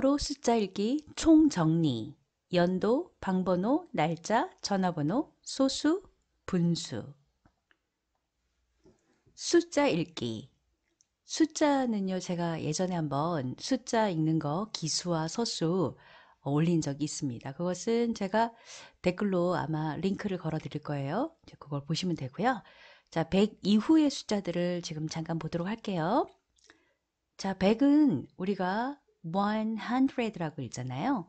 영어로 숫자 읽기 총정리 연도, 방번호, 날짜, 전화번호, 소수, 분수 숫자 읽기 숫자는요 제가 예전에 한번 숫자 읽는 거 기수와 서수 올린 적이 있습니다. 그것은 제가 댓글로 아마 링크를 걸어 드릴 거예요. 그걸 보시면 되고요. 자, 100 이후의 숫자들을 지금 잠깐 보도록 할게요. 자, 100은 우리가 100라고 읽잖아요.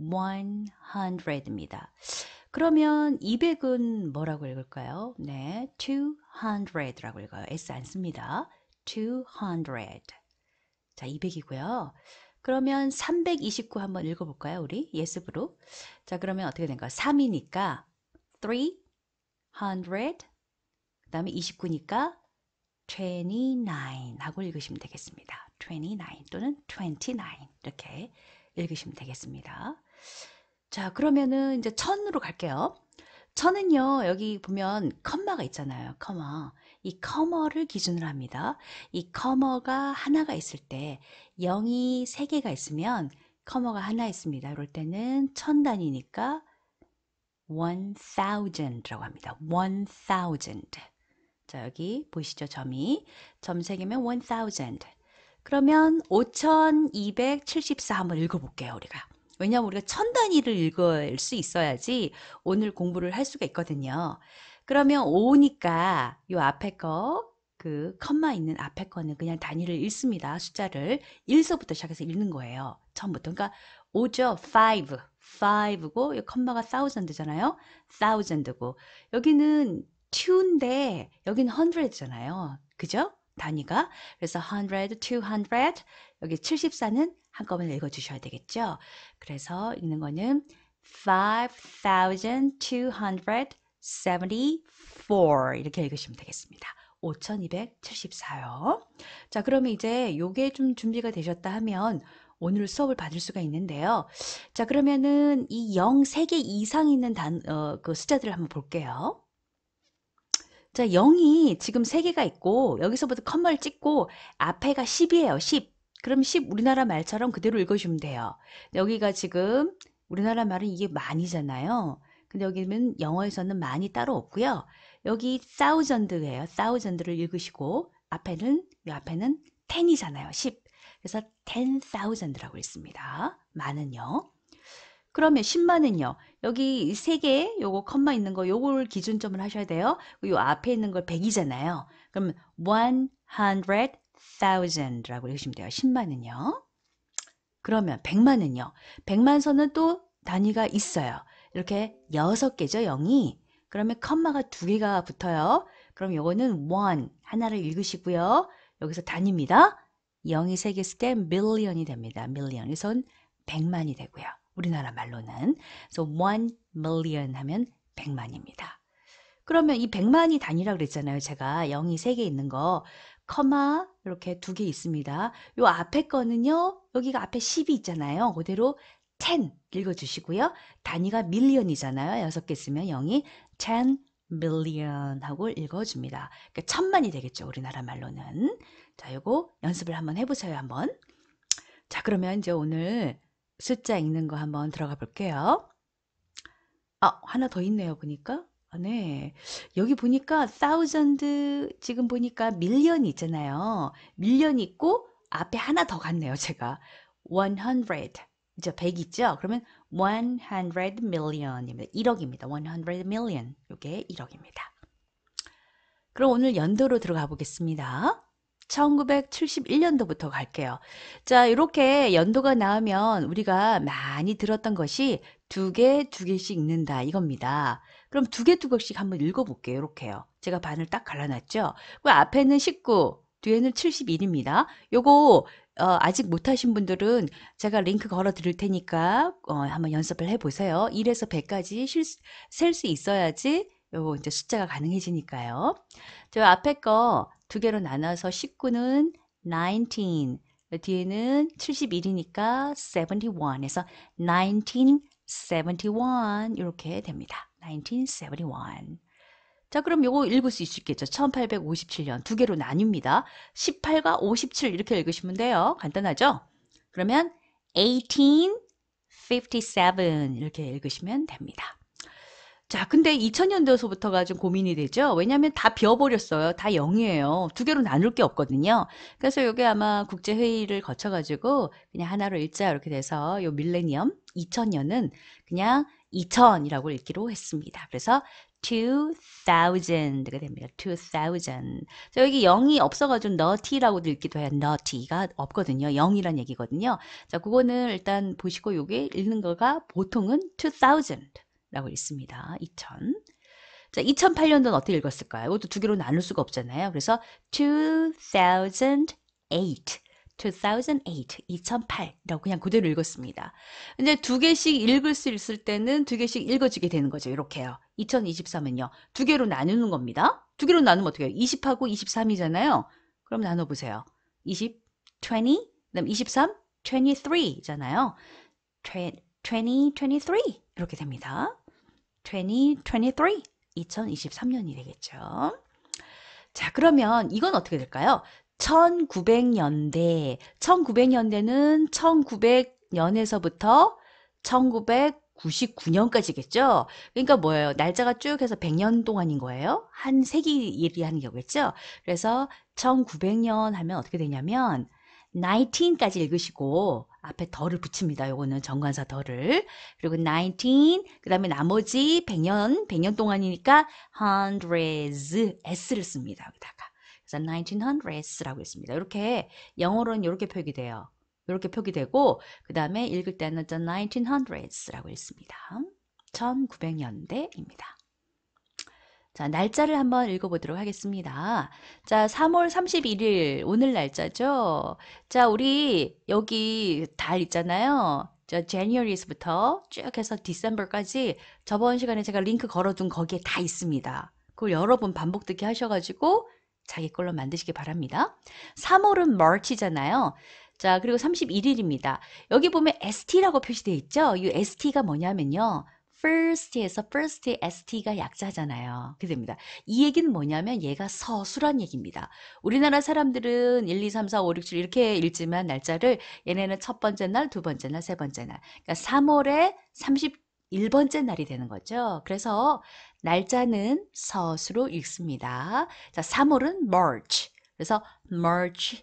100입니다. 그러면 200은 뭐라고 읽을까요? 네, 200라고 읽어요. S 안 씁니다. 200. 자, 200이고요. 그러면 329 한번 읽어볼까요? 우리 예습으로. 자, 그러면 어떻게 된 거야? 3이니까 300, 그 다음에 29니까 29 하고 읽으시면 되겠습니다. 29 또는 29 이렇게 읽으시면 되겠습니다. 자, 그러면은 이제 천으로 갈게요. 천은요, 여기 보면 컴마가 있잖아요. 컴마. 이 커머를 기준으로 합니다. 이 커머가 하나가 있을 때 0이 3개가 있으면 커머가 하나 있습니다. 이럴 때는 천 단위니까 1000이라고 합니다. 1000. 자, 여기 보시죠. 점이. 점 3개면 1000. 그러면 5274 한번 읽어볼게요. 우리가. 왜냐면 우리가 천 단위를 읽을 수 있어야지 오늘 공부를 할 수가 있거든요. 그러면 5니까 이 앞에 거, 그 컴마 있는 앞에 거는 그냥 단위를 읽습니다. 숫자를 1서부터 시작해서 읽는 거예요. 처음부터. 그러니까 5죠. 5. 5고 이 컴마가 1000잖아요. 1000고 여기는 t w 인데 여기는 h u n d 잖아요 그죠? 단위가. 그래서 hundred, 여기 74는 한꺼번에 읽어주셔야 되겠죠? 그래서 읽는 거는 5,274 이렇게 읽으시면 되겠습니다. 5,274요. 자, 그러면 이제 요게 좀 준비가 되셨다 하면 오늘 수업을 받을 수가 있는데요. 자, 그러면은 이 0, 3개 이상 있는 단, 어, 그 숫자들을 한번 볼게요. 자, 0이 지금 3개가 있고 여기서부터 컴마를 찍고 앞에가 10이에요. 10. 그럼 10 우리나라 말처럼 그대로 읽어주면 돼요. 여기가 지금 우리나라 말은 이게 많이잖아요. 근데 여기는 영어에서는 많이 따로 없고요. 여기 사우전드예요. 사우전드를 읽으시고 앞에는 이 앞에는 10이잖아요. 10. 그래서 10,000라고 했습니다 많은요. 그러면 10만은요. 여기 3개 요거 컴마 있는 거 요걸 기준점을 하셔야 돼요. 요 앞에 있는 걸 100이잖아요. 그럼 100,000라고 읽으시면 돼요. 10만은요. 그러면 100만은요. 100만 선은 또 단위가 있어요. 이렇게 6개죠. 0이. 그러면 컴마가 2개가 붙어요. 그럼 요거는 1 하나를 읽으시고요. 여기서 단위입니다. 0이 3개 있을 때 million이 됩니다. million. 이선 100만이 되고요. 우리나라 말로는 so 1 million 하면 100만입니다. 그러면 이 100만이 단위라 그랬잖아요. 제가 0이 3개 있는 거 커마 이렇게 두 개 있습니다. 요 앞에 거는요. 여기가 앞에 10이 있잖아요. 그대로 10 읽어주시고요. 단위가 밀리언이잖아요. 6개 있으면 0이 10 million 하고 읽어줍니다. 그러니까 천만이 되겠죠. 우리나라 말로는. 자, 요거 연습을 한번 해보세요. 한번. 자, 그러면 이제 오늘 숫자 읽는 거 한번 들어가 볼게요. 아, 하나 더 있네요, 보니까. 아, 네. 여기 보니까 thousand 지금 보니까 밀리언이 있잖아요. 밀리언이 있고 앞에 하나 더 갔네요, 제가. 100. 이제 100 있죠? 그러면 100 million입니다. 1억입니다. 100 million. 이게 1억입니다. 그럼 오늘 연도로 들어가 보겠습니다. 1971년도부터 갈게요. 자, 이렇게 연도가 나오면 우리가 많이 들었던 것이 두 개, 두 개씩 읽는다 이겁니다. 그럼 두 개, 두 개씩 한번 읽어볼게요. 이렇게요. 제가 반을 딱 갈라놨죠. 그 앞에는 19, 뒤에는 71입니다. 요거 어, 아직 못하신 분들은 제가 링크 걸어 드릴 테니까 어, 한번 연습을 해보세요. 1에서 100까지 셀 수 있어야지 요거 이제 숫자가 가능해지니까요. 저 앞에 거두 개로 나눠서 19는 19, 뒤에는 71이니까 71에서 1971 이렇게 됩니다. 1971. 자 그럼 이거 읽을 수 있겠죠. 1857년 두 개로 나뉩니다. 18과 57 이렇게 읽으시면 돼요. 간단하죠? 그러면 1857 이렇게 읽으시면 됩니다. 자, 근데 2000년도서부터가 좀 고민이 되죠. 왜냐하면 다 비워버렸어요. 다 0이에요. 두 개로 나눌 게 없거든요. 그래서 이게 아마 국제회의를 거쳐가지고 그냥 하나로 일자 이렇게 돼서 이 밀레니엄 2000년은 그냥 2000이라고 읽기로 했습니다. 그래서 2000가 됩니다. 2000. 자, 여기 0이 없어가지고 너티라고도 읽기도 해요. 너티가 없거든요. 0이란 얘기거든요. 자, 그거는 일단 보시고 여게 읽는 거가 보통은 2000. 라고 읽습니다. 2000. 자, 2008년도는 어떻게 읽었을까요? 이것도 두 개로 나눌 수가 없잖아요. 그래서 2008, 2008, 2008이라고 그냥 그대로 읽었습니다. 근데 두 개씩 읽을 수 있을 때는 두 개씩 읽어지게 되는 거죠. 이렇게요. 2023은요. 두 개로 나누는 겁니다. 두 개로 나누면 어떻게 해요? 20하고 23이잖아요. 그럼 나눠보세요. 20, 20, 그 다음 23, 23잖아요. 20, 23 이렇게 됩니다. 2023, 2023년이 되겠죠. 자, 그러면 이건 어떻게 될까요? 1900년대, 1900년대는 1900년에서부터 1999년까지겠죠? 그러니까 뭐예요? 날짜가 쭉 해서 100년 동안인 거예요? 한 세기 얘기하는 거겠죠? 그래서 1900년 하면 어떻게 되냐면 19까지 읽으시고 앞에 덜을 붙입니다. 요거는 정관사 덜을. 그리고 19, 그 다음에 나머지 100년, 100년 동안이니까 hundreds, s를 씁니다. 여기다가. 그래서 1900s라고 했습니다. 이렇게 영어로는 이렇게 표기 돼요. 이렇게 표기되고 그 다음에 읽을 때는 1900s라고 했습니다 1900년대입니다. 자, 날짜를 한번 읽어보도록 하겠습니다. 자, 3월 31일, 오늘 날짜죠? 자, 우리 여기 달 있잖아요. 자, January에서부터 쭉 해서 December까지 저번 시간에 제가 링크 걸어둔 거기에 다 있습니다. 그걸 여러 분 반복 듣기 하셔가지고 자기 걸로 만드시기 바랍니다. 3월은 March잖아요. 자, 그리고 31일입니다. 여기 보면 ST라고 표시되어 있죠? 이 ST가 뭐냐면요. first에서 first의 st가 약자잖아요. 그게 됩니다. 이 얘기는 뭐냐면 얘가 서술한 얘기입니다. 우리나라 사람들은 1, 2, 3, 4, 5, 6, 7 이렇게 읽지만 날짜를 얘네는 첫 번째 날, 두 번째 날, 세 번째 날. 그러니까 3월에 31번째 날이 되는 거죠. 그래서 날짜는 서수로 읽습니다. 자, 3월은 March. 그래서 March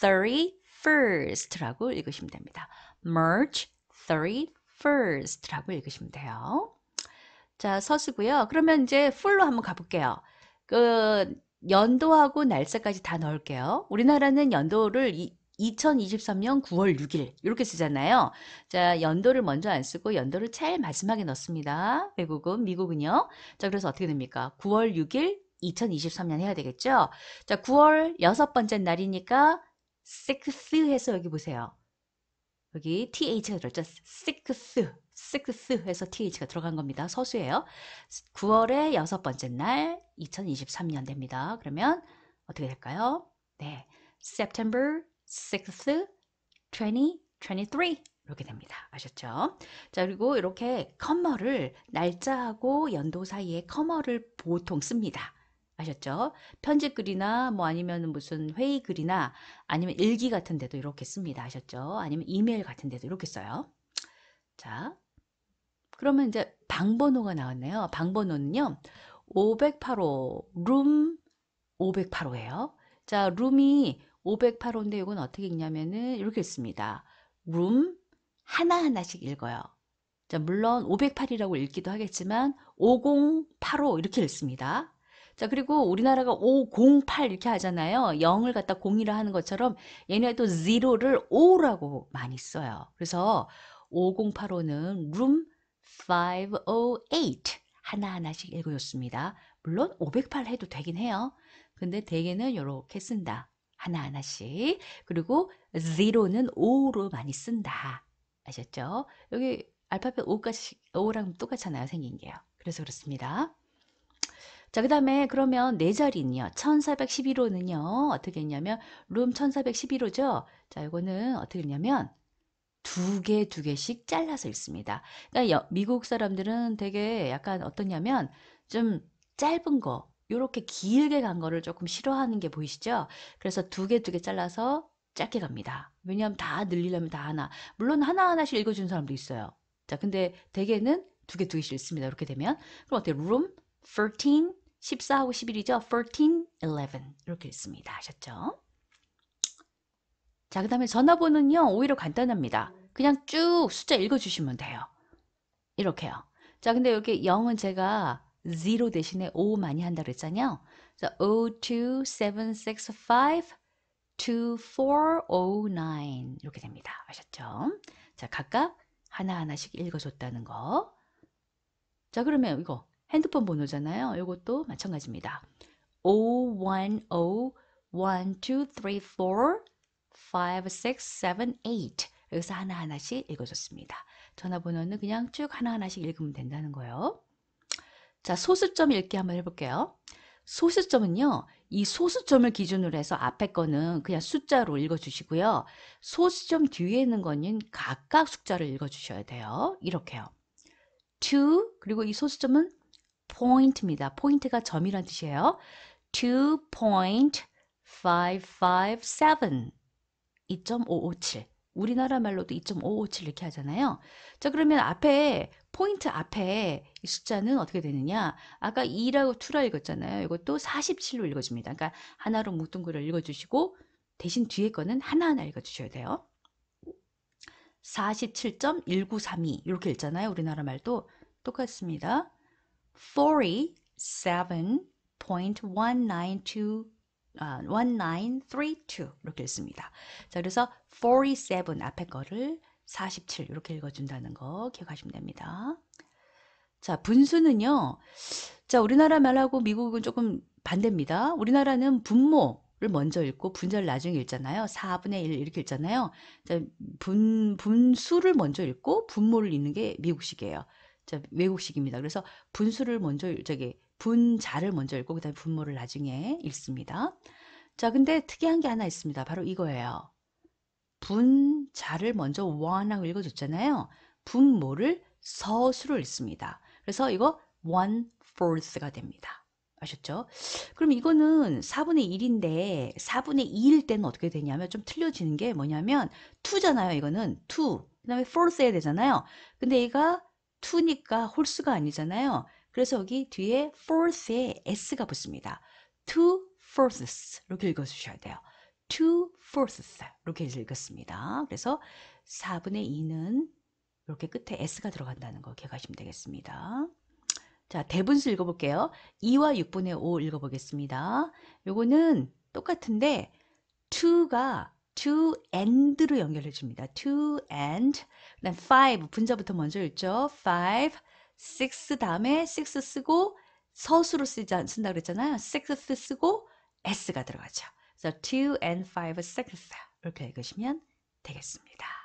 31st라고 읽으시면 됩니다. March 31st. first라고 읽으시면 돼요. 자, 서수고요. 그러면 이제 풀로 한번 가볼게요. 그 연도하고 날짜까지 다 넣을게요. 우리나라는 연도를 이, 2023년 9월 6일 이렇게 쓰잖아요. 자 연도를 먼저 안 쓰고 연도를 제일 마지막에 넣습니다. 외국은 미국은요. 자 그래서 어떻게 됩니까? 9월 6일 2023년 해야 되겠죠. 자 9월 여섯 번째 날이니까 s i t h 해서 여기 보세요. 여기 th가 들어있죠. six, s 해서 th가 들어간 겁니다. 서수예요. 9월의 여섯 번째 날 2023년 됩니다. 그러면 어떻게 될까요? 네, September 6th, 2023 이렇게 됩니다. 아셨죠? 자, 그리고 이렇게 커머를 날짜하고 연도 사이에 커머를 보통 씁니다. 아셨죠? 편집 글이나 뭐 아니면 무슨 회의 글이나 아니면 일기 같은 데도 이렇게 씁니다. 아셨죠? 아니면 이메일 같은 데도 이렇게 써요. 자, 그러면 이제 방번호가 나왔네요. 방번호는요. 508호, 룸 508호예요. 자, 룸이 508호인데 이건 어떻게 읽냐면은 이렇게 읽습니다. 룸 하나하나씩 읽어요. 자, 물론 508이라고 읽기도 하겠지만 5085 이렇게 읽습니다. 자 그리고 우리나라가 508 이렇게 하잖아요. 0을 갖다 0이라 하는 것처럼 얘네도 0를 5라고 많이 써요. 그래서 5085는 room 508 하나하나씩 읽어줬습니다. 물론 508 해도 되긴 해요. 근데 대개는 이렇게 쓴다. 하나하나씩. 그리고 0는 5로 많이 쓴다. 아셨죠? 여기 알파벳 5까지 5랑 똑같잖아요. 생긴 게요. 그래서 그렇습니다. 자, 그 다음에 그러면 네 자리는요. 1411호는요. 어떻게 했냐면 룸 1411호죠. 자, 이거는 어떻게 했냐면 두 개, 두 개씩 잘라서 읽습니다. 그러니까 여, 미국 사람들은 되게 약간 어떠냐면 좀 짧은 거, 이렇게 길게 간 거를 조금 싫어하는 게 보이시죠? 그래서 두 개, 두 개 잘라서 짧게 갑니다. 왜냐하면 다 늘리려면 다 하나. 물론 하나하나씩 읽어주는 사람도 있어요. 자, 근데 대개는 네 두 개, 두 개씩 읽습니다. 이렇게 되면. 그럼 어떻게 룸? 13, 14하고 11이죠. 14, 11 이렇게 있습니다. 아셨죠? 자, 그 다음에 전화번호는요. 오히려 간단합니다. 그냥 쭉 숫자 읽어주시면 돼요. 이렇게요. 자, 근데 여기 0은 제가 0 대신에 5 많이 한다고 했잖아요. 자, 0 2 7 6 5 2 4 5, 9 이렇게 됩니다. 아셨죠? 자, 각각 하나하나씩 읽어줬다는 거. 자, 그러면 이거 핸드폰 번호잖아요. 이것도 마찬가지입니다. 5 1 0 1 2 3 4 5 6 7 8 여기서 하나하나씩 읽어줬습니다. 전화번호는 그냥 쭉 하나하나씩 읽으면 된다는 거예요. 자, 소수점 읽기 한번 해볼게요. 소수점은요. 이 소수점을 기준으로 해서 앞에 거는 그냥 숫자로 읽어주시고요. 소수점 뒤에 있는 거는 각각 숫자를 읽어주셔야 돼요. 이렇게요. 2 그리고 이 소수점은 point입니다. 포인트가 점이란 뜻이에요. 2.557 2.557 우리나라 말로도 2.557 이렇게 하잖아요. 자 그러면 앞에 포인트 앞에 이 숫자는 어떻게 되느냐 아까 2라고 2라 읽었잖아요. 이것도 47로 읽어줍니다. 그러니까 하나로 묶은 그려 읽어주시고 대신 뒤에 거는 하나하나 읽어주셔야 돼요. 47.1932 이렇게 읽잖아요. 우리나라 말도 똑같습니다. 47.192 1932 아, 이렇게 읽습니다. 자, 그래서 47 앞에 거를 47 이렇게 읽어준다는 거 기억하시면 됩니다. 자, 분수는요. 자, 우리나라 말하고 미국은 조금 반대입니다. 우리나라는 분모를 먼저 읽고 분자를 나중에 읽잖아요. 4분의 1 이렇게 읽잖아요. 분, 분수를 먼저 읽고 분모를 읽는 게 미국식이에요. 외국식입니다. 그래서 분수를 먼저 저기 분자를 먼저 읽고 그다음에 분모를 나중에 읽습니다. 자, 근데 특이한 게 하나 있습니다. 바로 이거예요. 분자를 먼저 원하고 읽어줬잖아요. 분모를 서수로 읽습니다. 그래서 이거 one fourth가 됩니다. 아셨죠? 그럼 이거는 4분의 1인데 4분의 2일 때는 어떻게 되냐면 좀 틀려지는 게 뭐냐면 2잖아요. 이거는 2. 그 다음에 fourth 해야 되잖아요. 근데 얘가 t 니까 홀수가 아니잖아요. 그래서 여기 뒤에 fourth에 s가 붙습니다. two fourths 이렇게 읽어주셔야 돼요. two fourths 이렇게 읽었습니다. 그래서 4분의 2는 이렇게 끝에 s가 들어간다는 거 기억하시면 되겠습니다. 자, 대분수 읽어볼게요. 2와 6분의 5 읽어보겠습니다. 요거는 똑같은데 2가 to and로 연결해 줍니다. to and 그다음 five 분자부터 먼저 읽죠. five, six 다음에 six 쓰고 서수로 쓰지 않, 쓴다 그랬잖아요. sixth 쓰고 s가 들어가죠. 그래서 two and five sixth 이렇게 읽으시면 되겠습니다.